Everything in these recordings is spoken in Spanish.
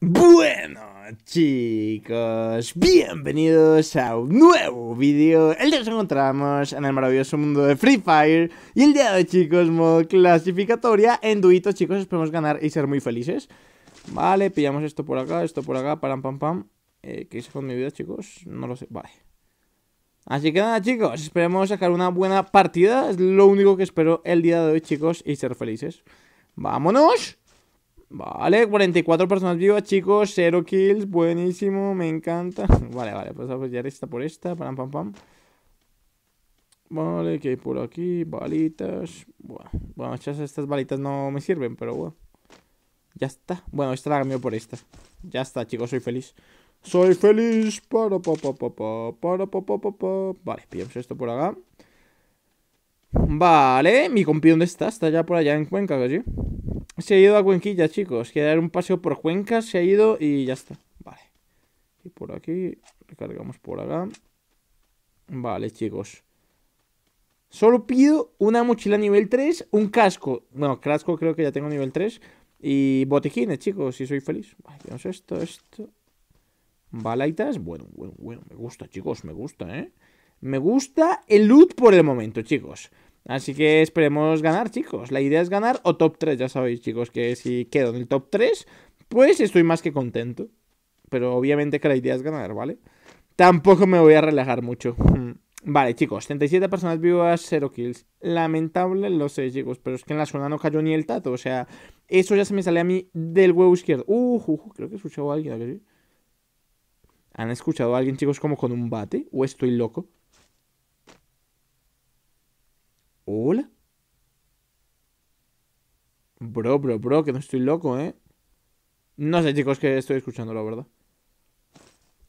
Bueno chicos, bienvenidos a un nuevo vídeo El día nos encontramos en el maravilloso mundo de Free Fire Y el día de hoy chicos, modo clasificatoria en duitos chicos Esperemos ganar y ser muy felices Vale, pillamos esto por acá, esto por acá, param pam pam eh, ¿Qué hice con mi vida chicos? No lo sé, vale Así que nada chicos, esperemos sacar una buena partida Es lo único que espero el día de hoy chicos y ser felices ¡Vámonos! Vale, 44 personas vivas, chicos. 0 kills, buenísimo, me encanta. Vale, vale, pues, pues ya esta por esta. Pam, pam, pam. Vale, que hay por aquí? Balitas. Bueno, bueno, estas balitas no me sirven, pero bueno. Ya está. Bueno, esta la cambio por esta. Ya está, chicos, soy feliz. Soy feliz. Para, pa, pa, pa, pa, para, pa, Vale, pienso esto por acá. Vale, mi compi, ¿dónde está? Está ya por allá en Cuenca, casi. Se ha ido a Cuenquilla, chicos. quiere dar un paseo por Cuenca, se ha ido y ya está. Vale. Y por aquí, recargamos por acá. Vale, chicos. Solo pido una mochila nivel 3, un casco. Bueno, casco creo que ya tengo nivel 3. Y botiquines, chicos, si soy feliz. Vale, tenemos esto, esto. Balaitas. Bueno, bueno, bueno. Me gusta, chicos, me gusta, ¿eh? Me gusta el loot por el momento, chicos. Así que esperemos ganar, chicos. La idea es ganar o top 3, ya sabéis, chicos, que si quedo en el top 3, pues estoy más que contento. Pero obviamente que la idea es ganar, ¿vale? Tampoco me voy a relajar mucho. Vale, chicos, 37 personas vivas, 0 kills. Lamentable, lo sé, chicos, pero es que en la zona no cayó ni el tato. O sea, eso ya se me sale a mí del huevo izquierdo. Uh, uh creo que he escuchado a alguien. ¿Han escuchado a alguien, chicos, como con un bate? ¿O estoy loco? ¿Hola? Bro, bro, bro, que no estoy loco, ¿eh? No sé, chicos, que estoy escuchando, la verdad.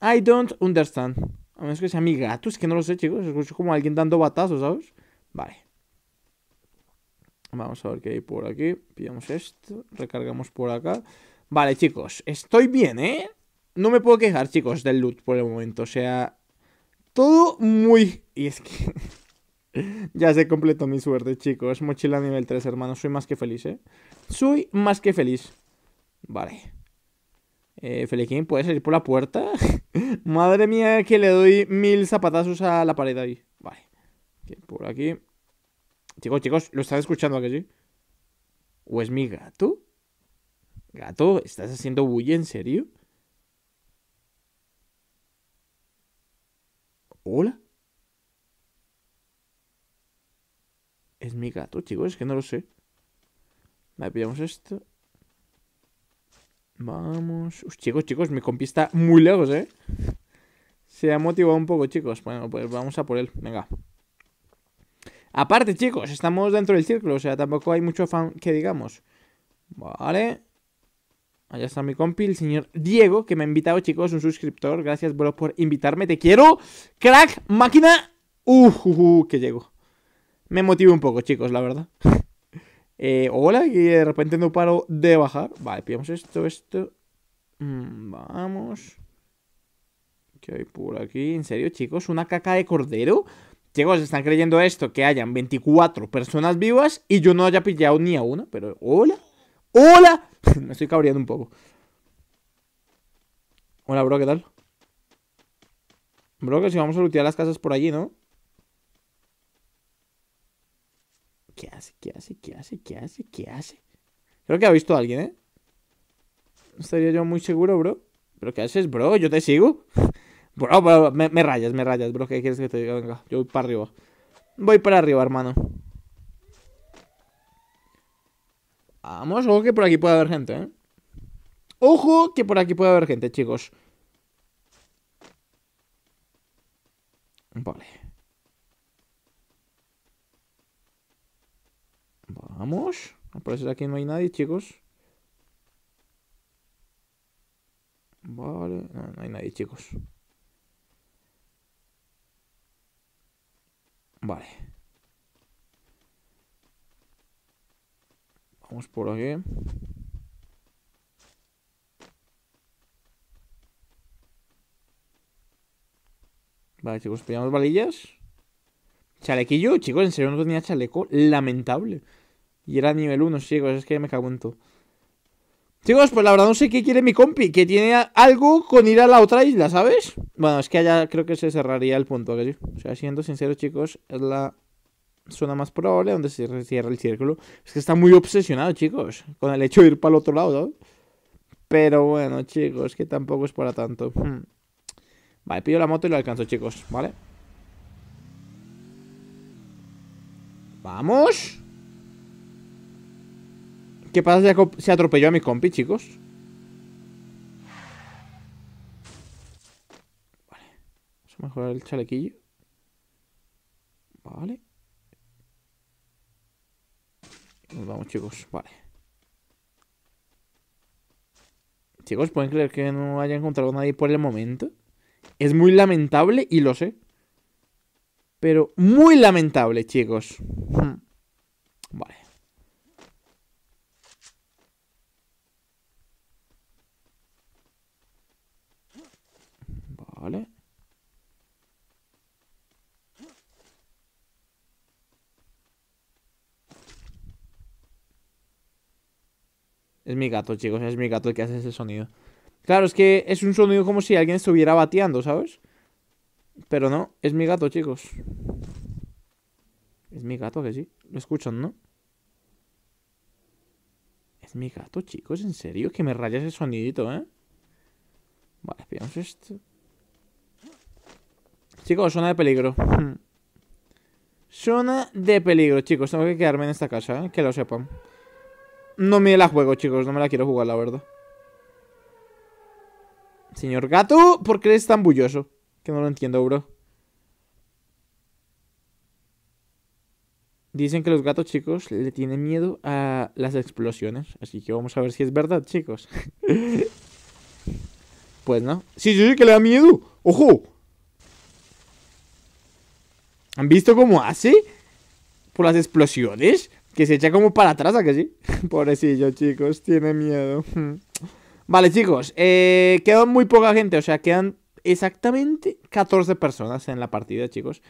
I don't understand. A menos que sea mi gato, es que no lo sé, chicos. Escucho como alguien dando batazos, ¿sabes? Vale. Vamos a ver qué hay por aquí. Pillamos esto. Recargamos por acá. Vale, chicos. Estoy bien, ¿eh? No me puedo quejar, chicos, del loot por el momento. O sea, todo muy... Y es que... Ya se completó mi suerte, chicos. Mochila nivel 3, hermano. Soy más que feliz, ¿eh? Soy más que feliz. Vale. Eh, Feliquín, ¿puedes salir por la puerta? Madre mía, que le doy mil zapatazos a la pared ahí. Vale. por aquí. Chicos, chicos, ¿lo estás escuchando aquí? Sí? ¿O es mi gato? Gato, ¿estás haciendo bullying, en serio? ¿Hola? ¿Es mi gato, chicos? Es que no lo sé. Vale, pillamos esto. Vamos. Uf, chicos, chicos, mi compi está muy lejos, ¿eh? Se ha motivado un poco, chicos. Bueno, pues vamos a por él. Venga. Aparte, chicos, estamos dentro del círculo. O sea, tampoco hay mucho fan que digamos. Vale. Allá está mi compi, el señor Diego, que me ha invitado, chicos, un suscriptor. Gracias, bro, por invitarme. Te quiero. Crack, máquina. uh que llego me motive un poco, chicos, la verdad. eh, hola, y de repente no paro de bajar. Vale, pillamos esto, esto. Mm, vamos. ¿Qué hay por aquí? ¿En serio, chicos? ¿Una caca de cordero? Chicos, están creyendo esto, que hayan 24 personas vivas y yo no haya pillado ni a una, pero hola, hola, me estoy cabreando un poco. Hola, bro, ¿qué tal? Bro, que si vamos a Lutear las casas por allí, ¿no? Ah, Creo que ha visto a alguien, ¿eh? No estaría yo muy seguro, bro. ¿Pero qué haces, bro? ¿Yo te sigo? bro, me, me, rayas, me rayas, bro. ¿Qué quieres que te diga? Venga, yo voy para arriba. Voy para arriba, hermano. Vamos, ojo que por aquí puede haber gente, ¿eh? Ojo que por aquí puede haber gente, chicos. Vale. Vamos. Al parecer aquí no hay nadie, chicos. Vale, no, hay nadie, chicos. Vale. Vamos por aquí. Vale, chicos, pillamos valillas. Chalequillo, chicos, en serio no tenía chaleco. Lamentable. Y era nivel 1, chicos, es que me cago Chicos, pues la verdad no sé qué quiere mi compi, que tiene algo con ir a la otra isla, ¿sabes? Bueno, es que allá creo que se cerraría el punto, O sea, siendo sincero, chicos, es la zona más probable donde se cierra el círculo. Es que está muy obsesionado, chicos, con el hecho de ir para el otro lado, Pero bueno, chicos, que tampoco es para tanto. Hmm. Vale, pillo la moto y lo alcanzo, chicos, ¿vale? ¡Vamos! ¿Qué pasa si se atropelló a mi compi, chicos? Vale. Vamos a mejorar el chalequillo. Vale. Nos vamos, chicos. Vale. Chicos, ¿pueden creer que no haya encontrado nadie por el momento? Es muy lamentable y lo sé. Pero muy lamentable, chicos. Hmm. Es mi gato, chicos, es mi gato el que hace ese sonido. Claro, es que es un sonido como si alguien estuviera bateando, ¿sabes? Pero no, es mi gato, chicos. Es mi gato, que sí. Lo escuchan, ¿no? Es mi gato, chicos, en serio, que me raya ese sonidito, ¿eh? Vale, veamos esto. Chicos, zona de peligro. zona de peligro, chicos. Tengo que quedarme en esta casa, ¿eh? que lo sepan no me la juego, chicos. No me la quiero jugar, la verdad. Señor gato, ¿por qué eres tan bulloso? Que no lo entiendo, bro. Dicen que los gatos, chicos, le tienen miedo a las explosiones. Así que vamos a ver si es verdad, chicos. pues no. Sí, sí, sí, que le da miedo. ¡Ojo! ¿Han visto cómo hace? Por las explosiones. Que se echa como para atrás, ¿a que sí? Pobrecillo, chicos, tiene miedo. Vale, chicos, eh, quedan muy poca gente, o sea, quedan exactamente 14 personas en la partida, chicos.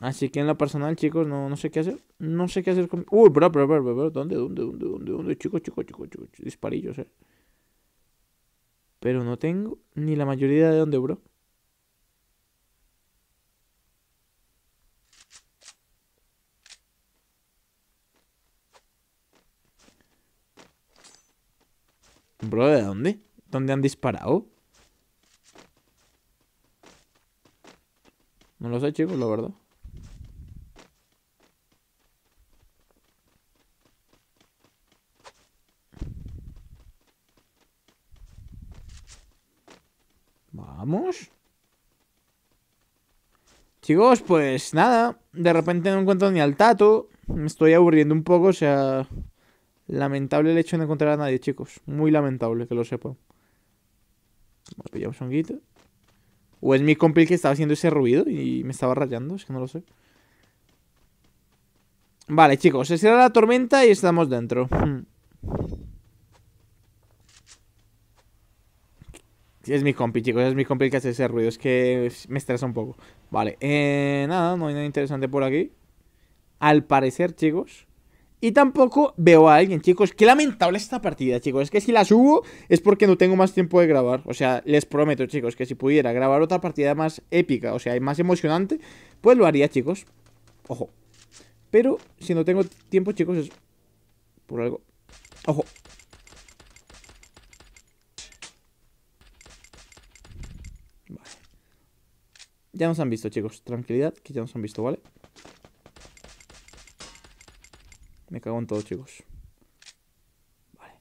Así que en lo personal, chicos, no, no sé qué hacer. No sé qué hacer con... Uy, bro, bro, bro, bro, ¿dónde, dónde, dónde, dónde, dónde? chico chico chico chico disparillos, eh. Pero no tengo ni la mayoría de dónde, bro. Bro, ¿de dónde? ¿Dónde han disparado? No lo sé, chicos, la verdad. Vamos. Chicos, pues nada. De repente no encuentro ni al tato. Me estoy aburriendo un poco, o sea... Lamentable el hecho de no encontrar a nadie, chicos. Muy lamentable, que lo sepa un guito. O es mi compi el que estaba haciendo ese ruido y me estaba rayando, es que no lo sé. Vale, chicos, se cierra la tormenta y estamos dentro. Hmm. Es mi compi, chicos, es mi compi que hace ese ruido, es que me estresa un poco. Vale, eh, nada, no hay nada interesante por aquí. Al parecer, chicos, y tampoco veo a alguien, chicos. Qué lamentable esta partida, chicos. Es que si la subo es porque no tengo más tiempo de grabar. O sea, les prometo, chicos, que si pudiera grabar otra partida más épica, o sea, más emocionante, pues lo haría, chicos. Ojo. Pero si no tengo tiempo, chicos, es por algo. Ojo. Vale. Ya nos han visto, chicos. Tranquilidad, que ya nos han visto, ¿vale? Me cago en todo, chicos. Vale.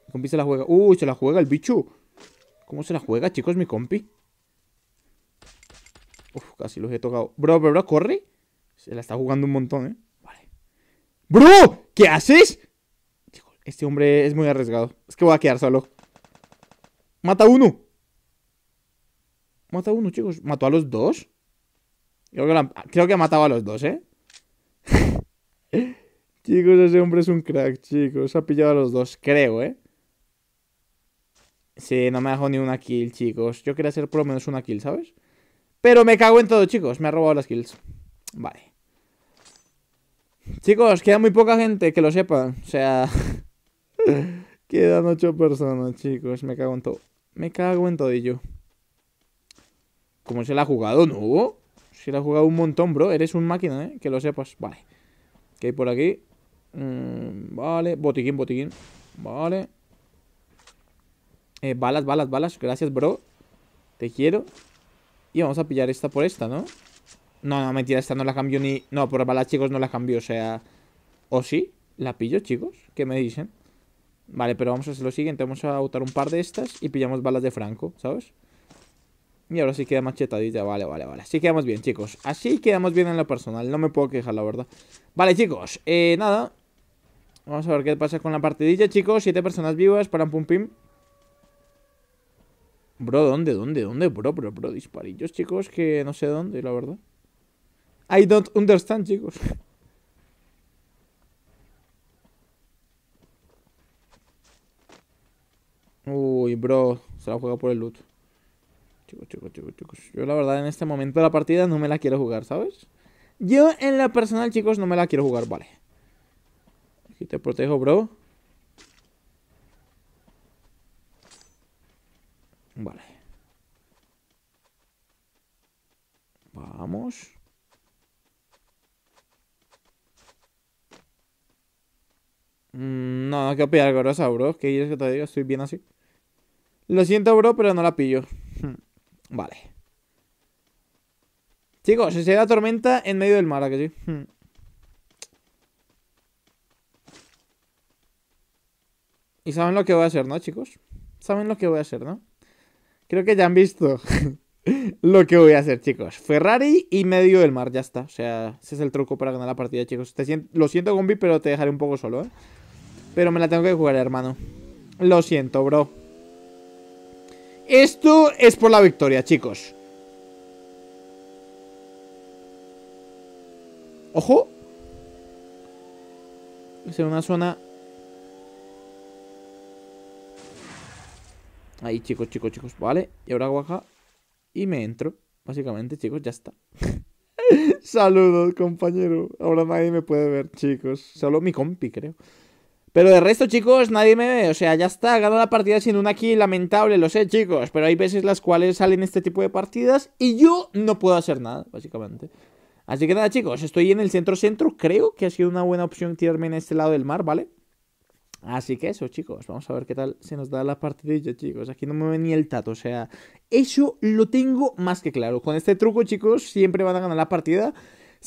Mi compi se la juega. ¡Uy! Se la juega el bicho. ¿Cómo se la juega, chicos, mi compi? Uf, casi los he tocado. Bro, bro, bro, corre. Se la está jugando un montón, ¿eh? Vale. ¡Bro! ¿Qué haces? Este hombre es muy arriesgado. Es que voy a quedar solo. Mata uno. Mata uno, chicos. ¿Mató a los dos? Creo que, ha matado a los dos, ¿eh? chicos, ese hombre es un crack, chicos. Ha pillado a los dos, creo, ¿eh? Sí, no me ha dejó ni una kill, chicos. Yo quería hacer por lo menos una kill, ¿sabes? Pero me cago en todo, chicos. Me ha robado las kills. Vale. Chicos, queda muy poca gente, que lo sepan. O sea... Quedan ocho personas, chicos. Me cago en todo. Me cago en ello Como se la ha jugado, ¿no? Se la ha jugado un montón, bro. Eres un máquina, ¿eh? Que lo sepas. Vale. ¿Qué hay por aquí? Mm, vale. Botiquín, botiquín. Vale. Eh, balas, balas, balas. Gracias, bro. Te quiero. Y vamos a pillar esta por esta, ¿no? No, no, mentira. Esta no la cambio ni... No, por balas, chicos, no la cambio. O sea... ¿O sí? ¿La pillo, chicos? ¿Qué me dicen? Vale, pero vamos a hacer lo siguiente. Vamos a botar un par de estas y pillamos balas de Franco, ¿sabes? Y ahora sí queda machetadita. Vale, vale, vale. Así quedamos bien, chicos. Así quedamos bien en lo personal. No me puedo quejar, la verdad. Vale, chicos. Eh, nada. Vamos a ver qué pasa con la partidilla, chicos. Siete personas vivas para un pum pim. Bro, ¿dónde? ¿Dónde? ¿Dónde? Bro, bro, bro. Disparillos, chicos, que no sé dónde, la verdad. I don't understand, chicos. Uy, bro, se la juega por el loot. Chicos, chicos, chicos, chicos. Yo la verdad en este momento de la partida no me la quiero jugar, ¿sabes? Yo en la personal, chicos, no me la quiero jugar, vale. Aquí te protejo, bro. Vale. Vamos. Mm, no, no quiero pillar bro. ¿Qué quieres que te diga? Estoy bien así. Lo siento, bro, pero no la pillo. Vale. Chicos, se da tormenta en medio del mar, ¿a que sí? Y saben lo que voy a hacer, ¿no, chicos? Saben lo que voy a hacer, ¿no? Creo que ya han visto lo que voy a hacer, chicos. Ferrari y medio del mar, ya está. O sea, ese es el truco para ganar la partida, chicos. lo siento, Gombi, pero te dejaré un poco solo, ¿eh? Pero me la tengo que jugar, hermano. Lo siento, bro. Esto es por la victoria, chicos. ¡Ojo! Es una zona... Ahí, chicos, chicos, chicos. Vale, y ahora guaja y me entro. Básicamente, chicos, ya está. Saludos, compañero. Ahora nadie me puede ver, chicos. Solo mi compi, creo. Pero de resto, chicos, nadie me ve. O sea, ya está, ganada la partida sin un aquí lamentable, lo sé, chicos. Pero hay veces las cuales salen este tipo de partidas y yo no puedo hacer nada, básicamente. Así que nada, chicos, estoy en el centro-centro. Creo que ha sido una buena opción tirarme en este lado del mar, ¿vale? Así que eso, chicos, vamos a ver qué tal se nos da la partidilla, chicos. Aquí no me ve ni el tato, o sea, eso lo tengo más que claro. Con este truco, chicos, siempre van a ganar la partida.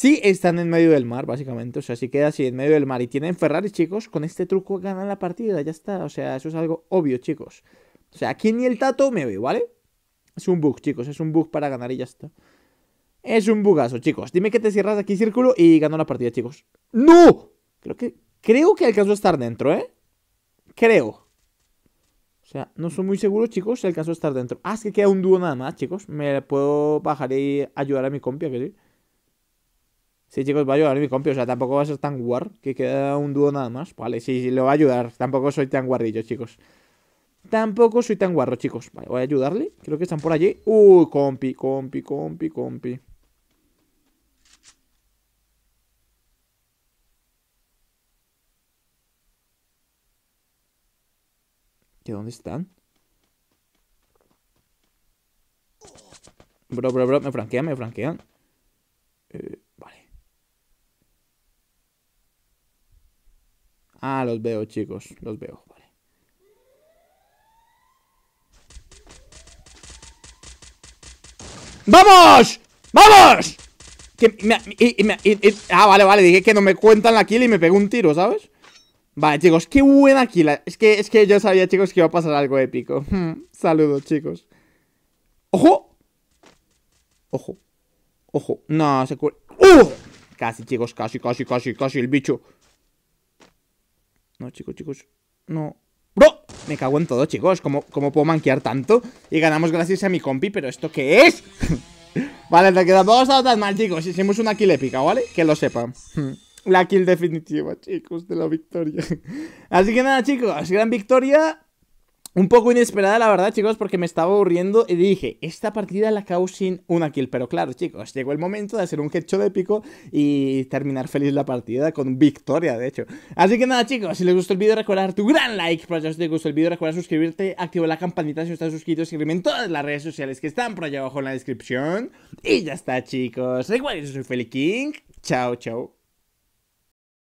Sí, están en medio del mar, básicamente. O sea, si queda así en medio del mar y tienen Ferrari, chicos, con este truco ganan la partida, ya está. O sea, eso es algo obvio, chicos. O sea, aquí ni el tato me ve, ¿vale? Es un bug, chicos, es un bug para ganar y ya está. Es un bugazo, chicos. Dime que te cierras aquí círculo y gano la partida, chicos. ¡No! Creo que, creo que alcanzó a estar dentro, ¿eh? Creo. O sea, no soy muy seguro, chicos, si alcanzó a estar dentro. Ah, es que queda un dúo nada más, chicos. Me puedo bajar y ayudar a mi compia, que sí. Sí, chicos, va a ayudar a mi compi. O sea, tampoco va a ser tan guar Que queda un dúo nada más. Vale, sí, sí, lo va a ayudar. Tampoco soy tan guardillo, chicos. Tampoco soy tan guarro, chicos. Vale, voy a ayudarle. Creo que están por allí. Uy, compi, compi, compi, compi. ¿Qué dónde están? Bro, bro, bro, me franquean, me franquean. Eh... Ah, los veo, chicos. Los veo, ¡Vamos! ¡Vamos! ah, vale, vale. Dije que no me cuentan la kill y me pegó un tiro, ¿sabes? Vale, chicos, qué buena kill. Es que, es que yo sabía, chicos, que iba a pasar algo épico. Hmm, saludos, chicos. ¡Ojo! Ojo. Ojo. No, se ¡Uh! Casi, chicos, casi, casi, casi, casi el bicho. No, chicos, chicos. No. ¡Bro! Me cago en todo, chicos. ¿Cómo, cómo puedo manquear tanto? Y ganamos gracias a mi compi, pero ¿esto qué es? vale, que tampoco ha estado tan mal, chicos. Hicimos una kill épica, ¿vale? Que lo sepan. La kill definitiva, chicos, de la victoria. Así que nada, chicos, gran victoria. Un poco inesperada, la verdad, chicos, porque me estaba aburriendo y dije, esta partida la acabo sin una kill. Pero claro, chicos, llegó el momento de hacer un headshot épico y terminar feliz la partida con victoria, de hecho. Así que nada, chicos, si les gustó el vídeo, recordar tu gran like. Por si te gustó el vídeo, recuerda suscribirte, activar la campanita si no estás suscrito, seguirme en todas las redes sociales que están por allá abajo en la descripción. Y ya está, chicos. igual, yo soy Feli King. Chao, chao.